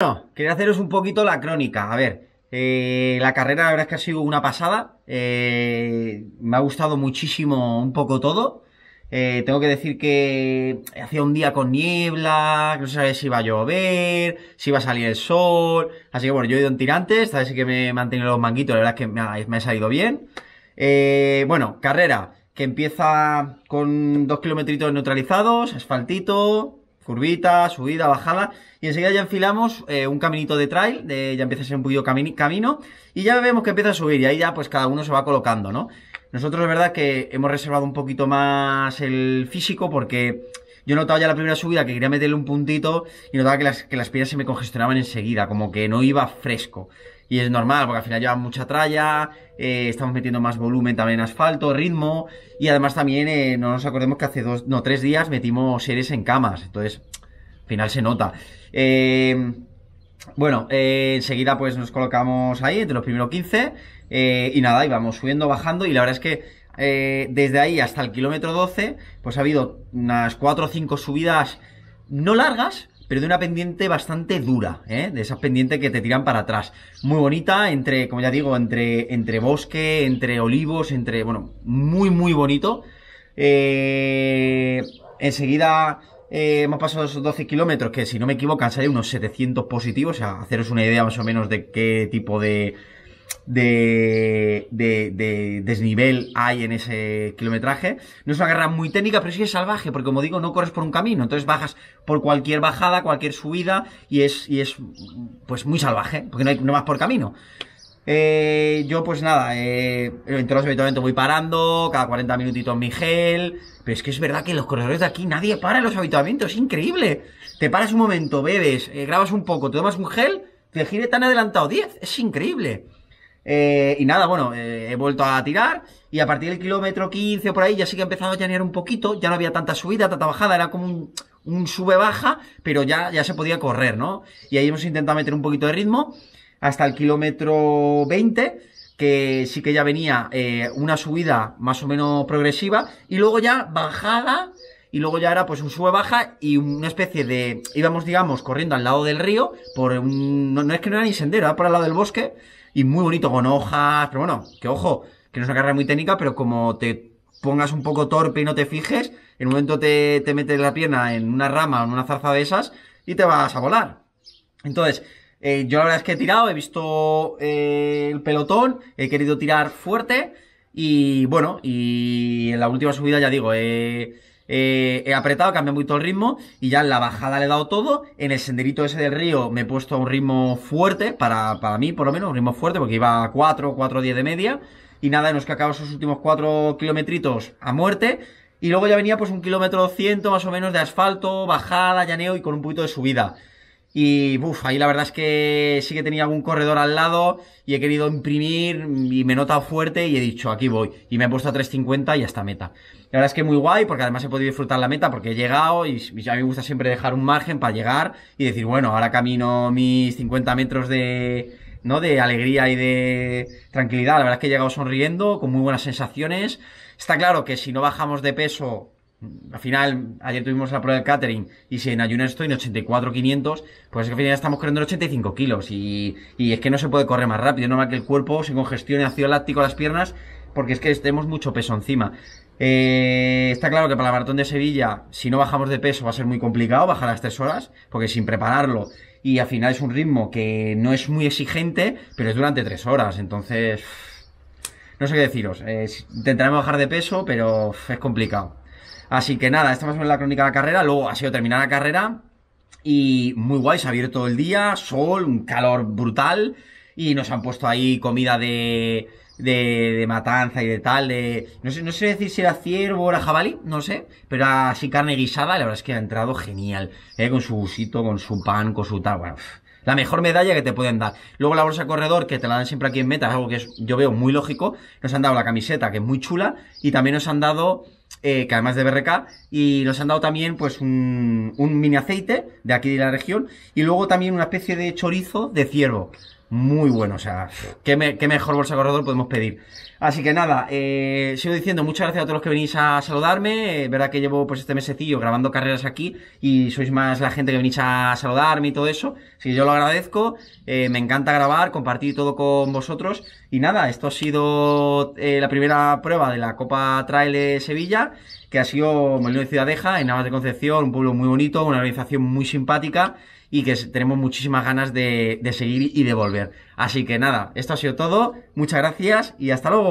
Bueno, quería haceros un poquito la crónica. A ver, eh, la carrera la verdad es que ha sido una pasada. Eh, me ha gustado muchísimo un poco todo. Eh, tengo que decir que hacía un día con niebla, que no sabe si iba a llover, si iba a salir el sol. Así que bueno, yo he ido en tirantes, sabes que me he mantenido los manguitos, la verdad es que me ha, salido bien. bueno, carrera que empieza con dos kilometritos neutralizados, asfaltito, curvita, subida, bajada, y enseguida ya enfilamos eh, un caminito de trail, ya empieza a ser un poquito camino, y ya vemos que empieza a subir, y ahí ya pues cada uno se va colocando, ¿no? Nosotros es verdad que hemos reservado un poquito más el físico porque yo notaba ya la primera subida que quería meterle un puntito y notaba que las, que las piernas se me congestionaban enseguida, como que no iba fresco. Y es normal, porque al final lleva mucha tralla, eh, estamos metiendo más volumen también en asfalto, ritmo, y además también eh, no nos acordemos que hace dos, no, tres días metimos series en camas, entonces al final se nota. Eh, bueno, enseguida pues nos colocamos ahí entre los primeros 15 y nada, íbamos subiendo, bajando y la verdad es que desde ahí hasta el kilómetro 12 pues ha habido unas 4 o 5 subidas no largas, pero de una pendiente bastante dura, ¿eh? de esas pendientes que te tiran para atrás. Muy bonita, entre, como ya digo, entre, entre bosque, entre olivos, entre, bueno, muy, muy bonito. Eh, enseguida eh, hemos pasado esos 12 kilómetros, que si no me equivoco, han unos 700 positivos, o sea, haceros una idea más o menos de qué tipo de de, desnivel hay en ese kilometraje. No es una carrera muy técnica, pero sí es salvaje, porque como digo, no corres por un camino, entonces bajas por cualquier bajada, cualquier subida, y es, y es pues muy salvaje, porque no, hay, no vas por camino. Eh, yo pues nada, eh, entre los habitualmente voy parando, cada 40 minutitos mi gel, pero es que es verdad que los corredores de aquí nadie para en los habitamientos es increíble. Te paras un momento, bebes, eh, grabas un poco, te tomas un gel, te gire tan adelantado 10, es increíble. Eh, y nada, bueno, eh, he vuelto a tirar y a partir del kilómetro 15 o por ahí ya sí que he empezado a llanear un poquito, ya no había tanta subida, tanta bajada, era como un, un sube-baja, pero ya, ya se podía correr, ¿no? Y ahí hemos intentado meter un poquito de ritmo hasta el kilómetro 20, que sí que ya venía eh, una subida más o menos progresiva y luego ya bajada y luego ya era pues un sube-baja y una especie de... íbamos, digamos, corriendo al lado del río, por un... No, es que no era ni sendero, era por el lado del bosque, y muy bonito, con hojas, pero bueno, que ojo, que no es una carrera muy técnica, pero como te pongas un poco torpe y no te fijes, en un momento te, metes la pierna en una rama o en una zarza de esas y te vas a volar. Entonces, eh, yo la verdad es que he tirado, he visto eh, el pelotón, he querido tirar fuerte y bueno, y en la última subida ya digo, eh eh, he apretado, cambia mucho el ritmo y ya en la bajada le he dado todo. En el senderito ese del río me he puesto a un ritmo fuerte, para, para mí por lo menos, un ritmo fuerte porque iba a 4, 4, de media. Y nada, nos acabo esos últimos 4 kilometritos a muerte. Y luego ya venía pues un kilómetro ciento más o menos de asfalto, bajada, llaneo y con un poquito de subida. Y ahí la verdad es que sí que tenía algún corredor al lado y he querido imprimir y me he notado fuerte y he dicho, aquí voy. Y me he puesto a 3.50 y hasta meta. La verdad es que muy guay porque además he podido disfrutar la meta porque he llegado y, a mí me gusta siempre dejar un margen para llegar y decir, bueno, ahora camino mis 50 metros de, ¿no? De alegría y de tranquilidad. La verdad es que he llegado sonriendo, con muy buenas sensaciones. Está claro que si no bajamos de peso al final, ayer tuvimos la prueba del catering y si en ayunas estoy en 84-500 pues es que al final estamos corriendo en 85 kilos y, es que no se puede correr más rápido, no más que el cuerpo se congestione ácido láctico a las piernas porque es que tenemos mucho peso encima. Eh, está claro que para la maratón de Sevilla, si no bajamos de peso va a ser muy complicado bajar las 3 horas, porque sin prepararlo y al final es un ritmo que no es muy exigente, pero es durante 3 horas, entonces no sé qué deciros. Eh, intentaremos bajar de peso, pero es complicado. Así que nada, esta más o menos la crónica de la carrera. Luego ha sido terminar la carrera y muy guay, se ha abierto el día, sol, un calor brutal y nos han puesto ahí comida de, de, de matanza y de tal. De, no, sé, no sé decir si era ciervo o era jabalí, no sé, pero así carne guisada la verdad es que ha entrado genial, eh, con su busito con su pan, con su tal. la mejor medalla que te pueden dar. Luego la bolsa corredor, que te la dan siempre aquí en meta, es algo que yo veo muy lógico. Nos han dado la camiseta, que es muy chula, y también nos han dado eh, que además de BRK, y nos han dado también pues un mini aceite de aquí de la región, y luego también una especie de chorizo de ciervo muy bueno. O sea, qué, mejor bolsa corredor podemos pedir. Así que nada, eh, sigo diciendo muchas gracias a todos los que venís a saludarme. es verdad que llevo pues este mesecillo grabando carreras aquí y sois más la gente que venís a saludarme y todo eso. Así que yo lo agradezco. Eh, me encanta grabar, compartir todo con vosotros. Y nada, esto ha sido eh, la primera prueba de la Copa Trail de Sevilla que ha sido Molino de Ciudadeja, en Navas de Concepción, un pueblo muy bonito, una organización muy simpática y que tenemos muchísimas ganas de, de seguir y de volver. Así que nada, esto ha sido todo, muchas gracias y hasta luego.